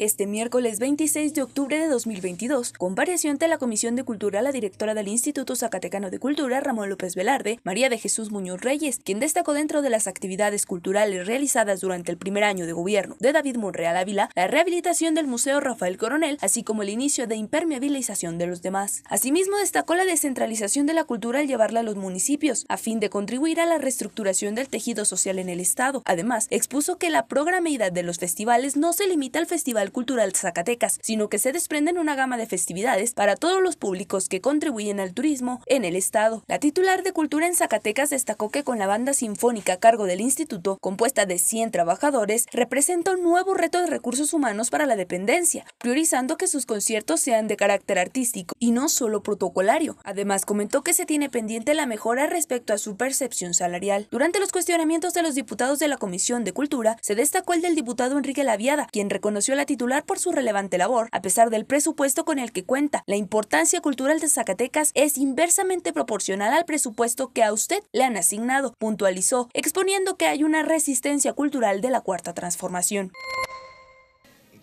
Este miércoles 26 de octubre de 2022, con variación ante la Comisión de Cultura la directora del Instituto Zacatecano de Cultura, Ramón López Velarde, María de Jesús Muñoz Reyes, quien destacó dentro de las actividades culturales realizadas durante el primer año de gobierno de David Monreal Ávila la rehabilitación del Museo Rafael Coronel, así como el inicio de impermeabilización de los demás. Asimismo, destacó la descentralización de la cultura al llevarla a los municipios, a fin de contribuir a la reestructuración del tejido social en el Estado. Además, expuso que la programidad de los festivales no se limita al Festival cultural Zacatecas, sino que se desprenden una gama de festividades para todos los públicos que contribuyen al turismo en el estado. La titular de Cultura en Zacatecas destacó que con la banda sinfónica a cargo del instituto, compuesta de 100 trabajadores, representa un nuevo reto de recursos humanos para la dependencia, priorizando que sus conciertos sean de carácter artístico y no solo protocolario. Además, comentó que se tiene pendiente la mejora respecto a su percepción salarial. Durante los cuestionamientos de los diputados de la Comisión de Cultura, se destacó el del diputado Enrique Laviada, quien reconoció la titular por su relevante labor, a pesar del presupuesto con el que cuenta. La importancia cultural de Zacatecas es inversamente proporcional al presupuesto que a usted le han asignado, puntualizó, exponiendo que hay una resistencia cultural de la cuarta transformación.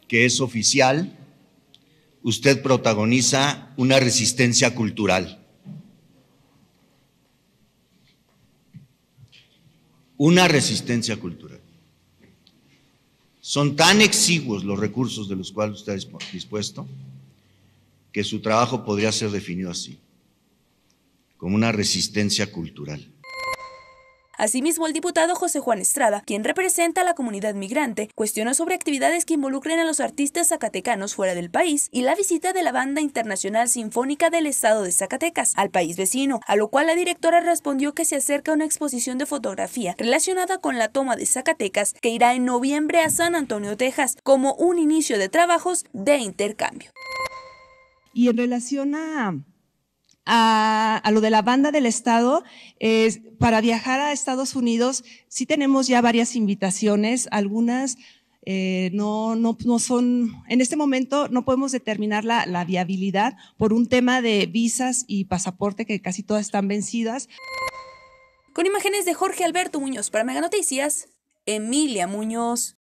Que es oficial, usted protagoniza una resistencia cultural. Una resistencia cultural. Son tan exiguos los recursos de los cuales usted ha dispuesto que su trabajo podría ser definido así, como una resistencia cultural. Asimismo, el diputado José Juan Estrada, quien representa a la comunidad migrante, cuestiona sobre actividades que involucren a los artistas zacatecanos fuera del país y la visita de la Banda Internacional Sinfónica del Estado de Zacatecas al país vecino, a lo cual la directora respondió que se acerca una exposición de fotografía relacionada con la toma de Zacatecas que irá en noviembre a San Antonio, Texas, como un inicio de trabajos de intercambio. Y en relación a a, lo de la banda del Estado, para viajar a Estados Unidos, sí tenemos ya varias invitaciones, algunas eh, no, no, no, son, en este momento no podemos determinar la, la viabilidad por un tema de visas y pasaporte que casi todas están vencidas. Con imágenes de Jorge Alberto Muñoz para Mega Noticias, Emilia Muñoz.